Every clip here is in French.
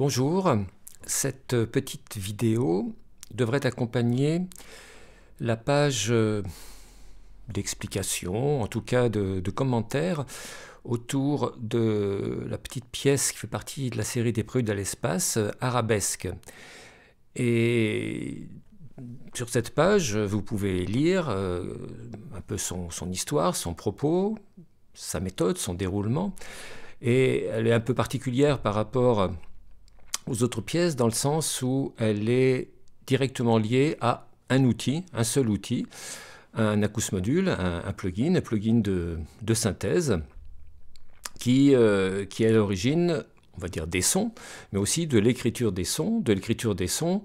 Bonjour, cette petite vidéo devrait accompagner la page euh, d'explication, en tout cas de, commentaires, autour de la petite pièce qui fait partie de la série des prudes à l'espace, Arabesque. Et sur cette page, vous pouvez lire euh, un peu son, son histoire, son propos, sa méthode, son déroulement. Et elle est un peu particulière par rapport aux autres pièces dans le sens où elle est directement liée à un outil, un seul outil, un acousmodule, module, un plugin, un plugin de, synthèse qui, euh, qui est à l'origine, on va dire, des sons, mais aussi de l'écriture des sons, de l'écriture des sons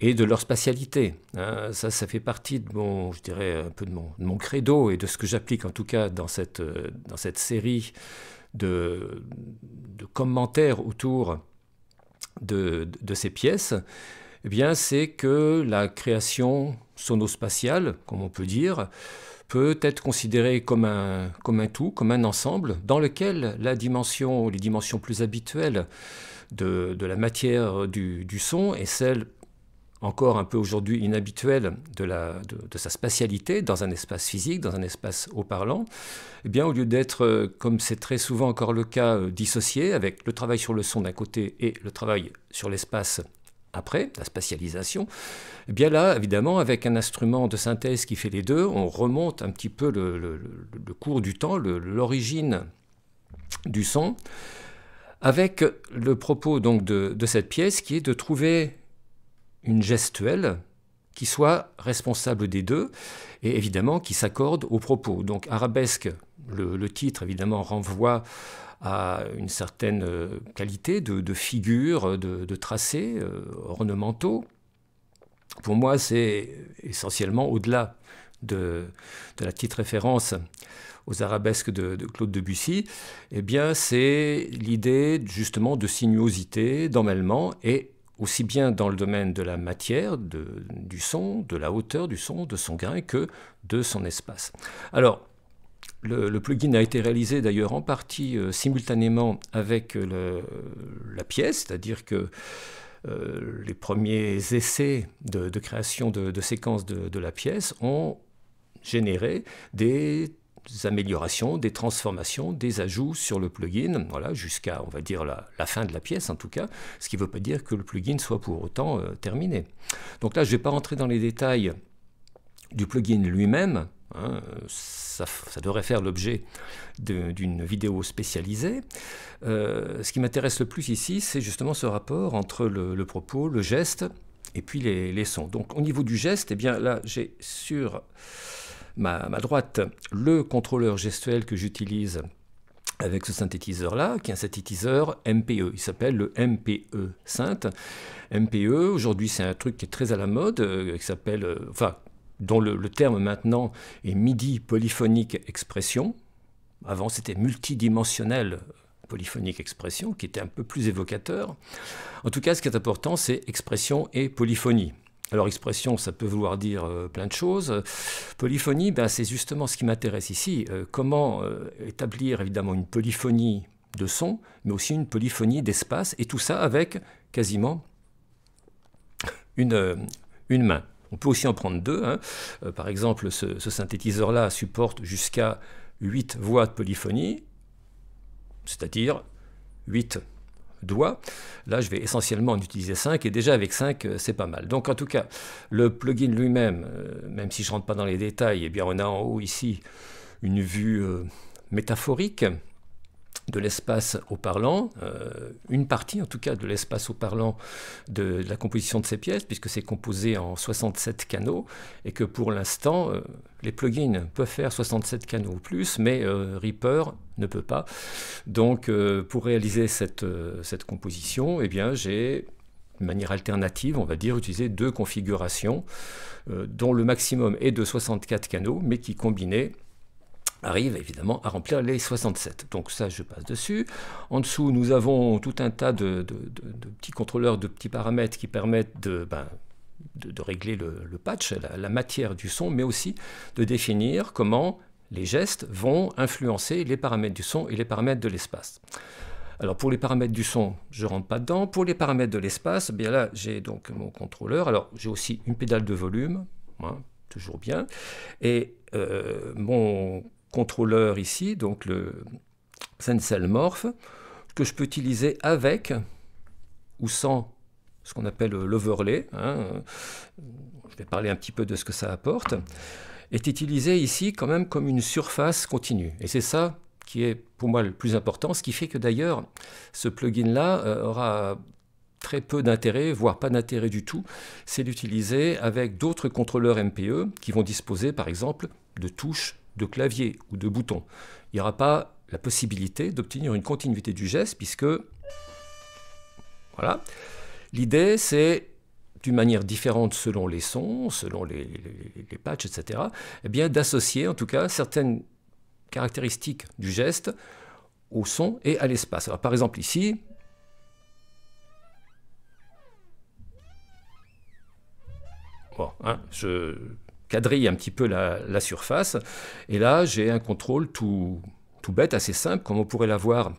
et de leur spatialité. Hein, ça, ça fait partie de mon, je dirais, un peu de mon, credo et de ce que j'applique en tout cas dans cette, euh, dans cette série de, de commentaires autour de, ces pièces, eh bien, c'est que la création sonospatiale, comme on peut dire, peut être considérée comme un, comme un tout, comme un ensemble, dans lequel la dimension, les dimensions plus habituelles de, la matière du, son et celle encore un peu aujourd'hui inhabituel de, sa spatialité dans un espace physique, dans un espace haut-parlant, eh bien, au lieu d'être, euh, comme c'est très souvent encore le cas, euh, dissocié avec le travail sur le son d'un côté et le travail sur l'espace après, la spatialisation, eh bien là, évidemment, avec un instrument de synthèse qui fait les deux, on remonte un petit peu le, cours du temps, l'origine du son, avec le propos donc de, de cette pièce qui est de trouver une gestuelle qui soit responsable des deux et évidemment qui s'accorde aux propos. Donc arabesque, le, titre évidemment renvoie à une certaine euh, qualité de, figure, de, tracés euh, ornementaux. Pour moi, c'est essentiellement au-delà de, la petite référence aux arabesques de, de Claude Debussy, eh bien, c'est l'idée justement de sinuosité, d'emmêlement et aussi bien dans le domaine de la matière, de, du son, de la hauteur du son, de son grain, que de son espace. Alors, le, plugin a été réalisé d'ailleurs en partie euh, simultanément avec la pièce, c'est-à-dire que euh, les premiers essais de, création de, séquences de, la pièce ont généré des améliorations, des transformations, des ajouts sur le plugin, voilà, jusqu'à, on va dire, la, fin de la pièce en tout cas, ce qui ne veut pas dire que le plugin soit pour autant euh, terminé. Donc là, je ne vais pas rentrer dans les détails du plugin lui-même, hein, ça, devrait faire l'objet d'une vidéo spécialisée. Euh, ce qui m'intéresse le plus ici, c'est justement ce rapport entre le, propos, le geste, et puis les, les, sons. Donc au niveau du geste, eh bien là, j'ai sur ma, ma droite, le contrôleur gestuel que j'utilise avec ce synthétiseur-là, qui est un synthétiseur MPE. Il s'appelle le MPE Synth. MPE, aujourd'hui, c'est un truc qui est très à la mode, euh, qui s'appelle, euh, dont le, le, terme maintenant est MIDI polyphonique expression. Avant, c'était multidimensionnel polyphonique expression, qui était un peu plus évocateur. En tout cas, ce qui est important, c'est expression et polyphonie. Alors expression, ça peut vouloir dire euh, plein de choses. Polyphonie, ben, c'est justement ce qui m'intéresse ici. Euh, comment euh, établir évidemment une polyphonie de son, mais aussi une polyphonie d'espace, et tout ça avec quasiment une, une main. On peut aussi en prendre deux. Hein. par exemple, ce, ce synthétiseur-là supporte jusqu'à 8 voix de polyphonie, c'est-à-dire 8 Là, je vais essentiellement en utiliser 5, et déjà avec 5, euh, c'est pas mal. Donc en tout cas, le plugin lui-même, euh, même si je rentre pas dans les détails, et eh bien on a en haut ici une vue euh, métaphorique de l'espace au parlant, euh, une partie en tout cas de l'espace au parlant de, la composition de ces pièces, puisque c'est composé en 67 canaux, et que pour l'instant, euh, les plugins peuvent faire 67 canaux ou plus, mais euh, Reaper ne peut pas. Donc pour réaliser cette, composition, eh bien j'ai de manière alternative, on va dire, utiliser deux configurations, dont le maximum est de 64 canaux, mais qui combinaient arrive évidemment à remplir les 67. Donc ça, je passe dessus. En dessous, nous avons tout un tas de, petits contrôleurs, de petits paramètres qui permettent de, ben, régler le, patch, la, matière du son, mais aussi de définir comment les gestes vont influencer les paramètres du son et les paramètres de l'espace. Alors pour les paramètres du son, je ne rentre pas dedans. Pour les paramètres de l'espace, eh bien là, j'ai donc mon contrôleur. Alors j'ai aussi une pédale de volume, hein, toujours bien. Et euh, mon contrôleur ici, donc le SENSELMORPH que je peux utiliser avec ou sans ce qu'on appelle l'overlay. Hein. Je vais parler un petit peu de ce que ça apporte. Est utilisé ici quand même comme une surface continue. Et c'est ça qui est pour moi le plus important, ce qui fait que d'ailleurs ce plugin-là euh, aura très peu d'intérêt, voire pas d'intérêt du tout, c'est d'utiliser avec d'autres contrôleurs MPE qui vont disposer par exemple de touches de clavier ou de bouton, il n'y aura pas la possibilité d'obtenir une continuité du geste puisque... Voilà. L'idée, c'est d'une manière différente selon les sons, selon les, patchs, etc., eh bien d'associer en tout cas certaines caractéristiques du geste au son et à l'espace. par exemple ici, bon, hein, je, quadrille un petit peu la, surface. Et là, j'ai un contrôle tout, tout bête, assez simple, comme on pourrait l'avoir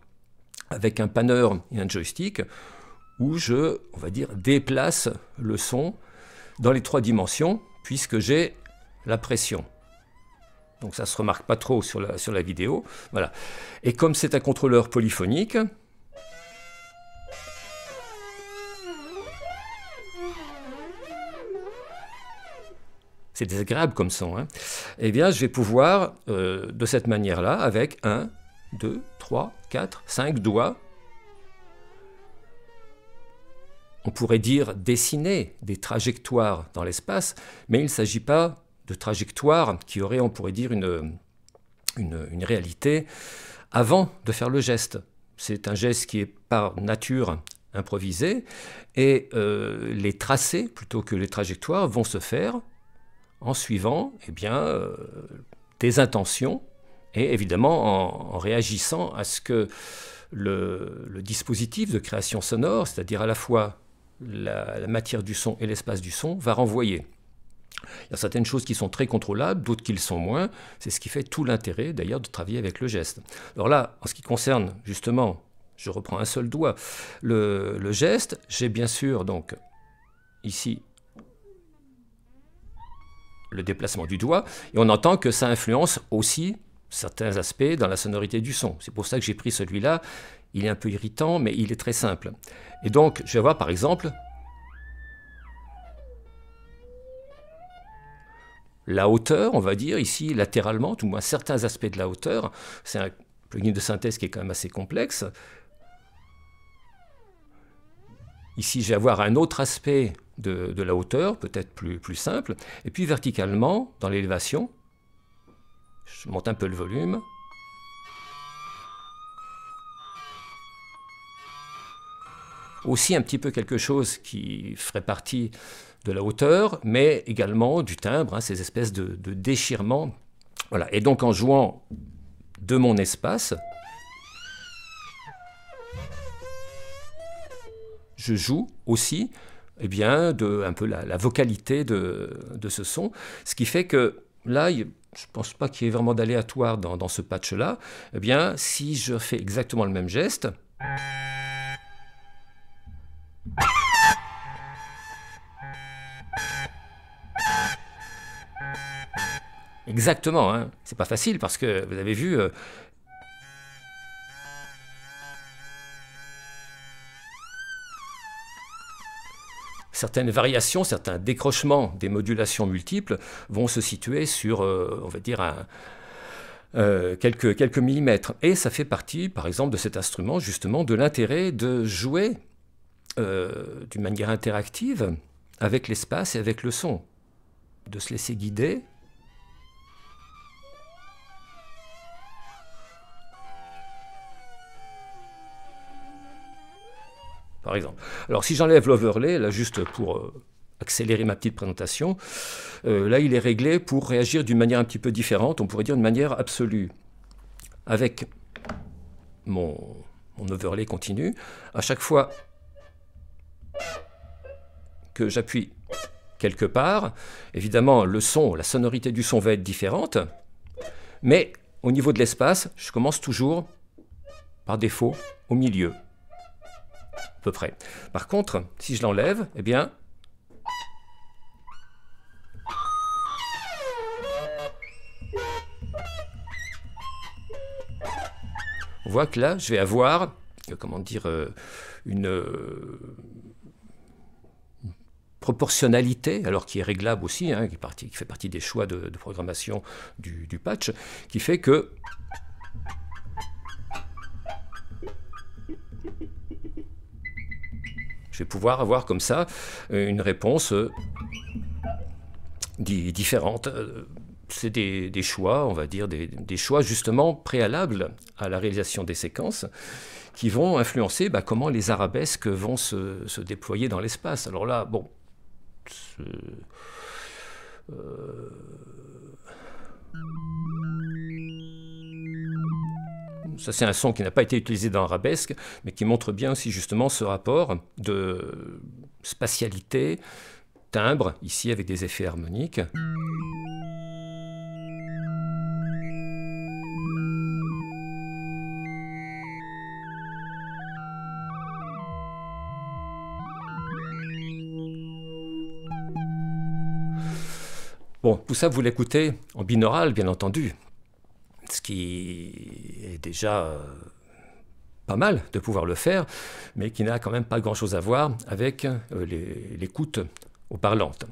avec un panneur et un joystick, où je, on va dire, déplace le son dans les trois dimensions, puisque j'ai la pression. Donc ça se remarque pas trop sur la, sur la vidéo. Voilà. Et comme c'est un contrôleur polyphonique, c'est désagréable comme son, hein. eh bien je vais pouvoir, euh, de cette manière-là, avec 1, 2, 3, 4, 5 doigts, on pourrait dire dessiner des trajectoires dans l'espace, mais il ne s'agit pas de trajectoires qui auraient, on pourrait dire, une, réalité avant de faire le geste. C'est un geste qui est par nature improvisé, et euh, les tracés, plutôt que les trajectoires, vont se faire en suivant eh bien, euh, tes intentions et évidemment en, réagissant à ce que le, dispositif de création sonore, c'est-à-dire à la fois la, matière du son et l'espace du son, va renvoyer. Il y a certaines choses qui sont très contrôlables, d'autres qui le sont moins. C'est ce qui fait tout l'intérêt d'ailleurs de travailler avec le geste. Alors là, en ce qui concerne justement, je reprends un seul doigt, le, le geste, j'ai bien sûr donc ici le déplacement du doigt, et on entend que ça influence aussi certains aspects dans la sonorité du son. C'est pour ça que j'ai pris celui-là. Il est un peu irritant, mais il est très simple. Et donc, je vais voir par exemple... La hauteur, on va dire ici latéralement, tout moins certains aspects de la hauteur. C'est un plugin de synthèse qui est quand même assez complexe. Ici, je vais avoir un autre aspect de, la hauteur, peut-être plus, simple. Et puis verticalement, dans l'élévation, je monte un peu le volume. Aussi un petit peu quelque chose qui ferait partie de la hauteur, mais également du timbre, hein, ces espèces de, de déchirements. Voilà. Et donc en jouant de mon espace, je joue aussi et eh bien, de, un peu la, vocalité de, de, ce son. Ce qui fait que là, je ne pense pas qu'il y ait vraiment d'aléatoire dans, dans, ce patch-là. Eh bien, si je fais exactement le même geste... Exactement, hein. c'est pas facile parce que vous avez vu, euh, certaines variations, certains décrochements des modulations multiples vont se situer sur, euh, on va dire, euh, quelques, millimètres. Et ça fait partie, par exemple, de cet instrument, justement, de l'intérêt de jouer euh, d'une manière interactive avec l'espace et avec le son, de se laisser guider exemple. Alors si j'enlève l'overlay, là juste pour euh, accélérer ma petite présentation, euh, là il est réglé pour réagir d'une manière un petit peu différente, on pourrait dire d'une manière absolue. Avec mon, mon overlay continu, à chaque fois que j'appuie quelque part, évidemment le son, la sonorité du son va être différente, mais au niveau de l'espace, je commence toujours par défaut au milieu à peu près. Par contre, si je l'enlève, eh bien... On voit que là, je vais avoir, comment dire, euh, une... Euh, proportionnalité, alors qui est réglable aussi, hein, qui, qui, fait partie des choix de, programmation du patch, qui fait que Je vais pouvoir avoir comme ça euh, une réponse euh, différente. Euh, c'est des, choix, on va dire, des, choix justement préalables à la réalisation des séquences qui vont influencer bah, comment les arabesques vont se, déployer dans l'espace. Alors là, bon, ça c'est un son qui n'a pas été utilisé dans Arabesque, mais qui montre bien aussi justement ce rapport de spatialité, timbre, ici avec des effets harmoniques. Bon, tout ça, vous l'écoutez en binaural, bien entendu ce qui est déjà euh, pas mal de pouvoir le faire, mais qui n'a quand même pas grand-chose à voir avec euh, l'écoute aux parlantes.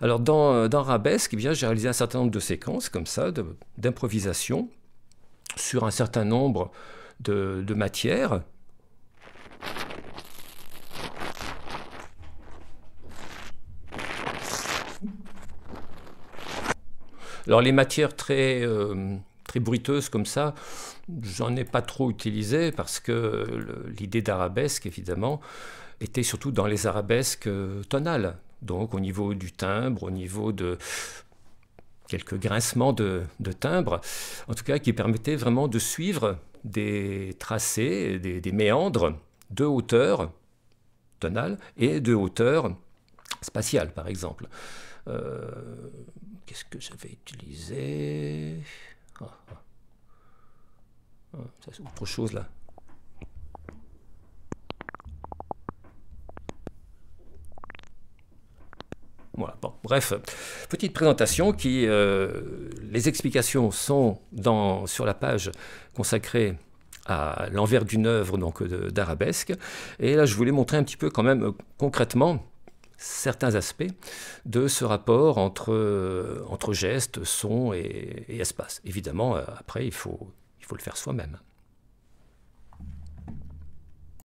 Alors dans, euh, dans Rabesque, eh j'ai réalisé un certain nombre de séquences comme ça, d'improvisation, sur un certain nombre de, matières. Alors les matières très bruiteuses comme ça, j'en ai pas trop utilisé parce que l'idée d'arabesque, évidemment, était surtout dans les arabesques euh, tonales. Donc au niveau du timbre, au niveau de quelques grincements de, timbre, en tout cas qui permettait vraiment de suivre des tracés, des, méandres de hauteur tonale et de hauteur spatiale, par exemple. Euh, qu'est-ce que j'avais utilisé ah, ah. c'est autre chose là. Voilà, bon, bref, petite présentation qui. Euh, les explications sont dans, sur la page consacrée à l'envers d'une œuvre donc d'arabesque. Et là, je voulais montrer un petit peu quand même euh, concrètement certains aspects de ce rapport entre, euh, gestes, son et, et espace. Évidemment, euh, après, il faut le faire soi-même.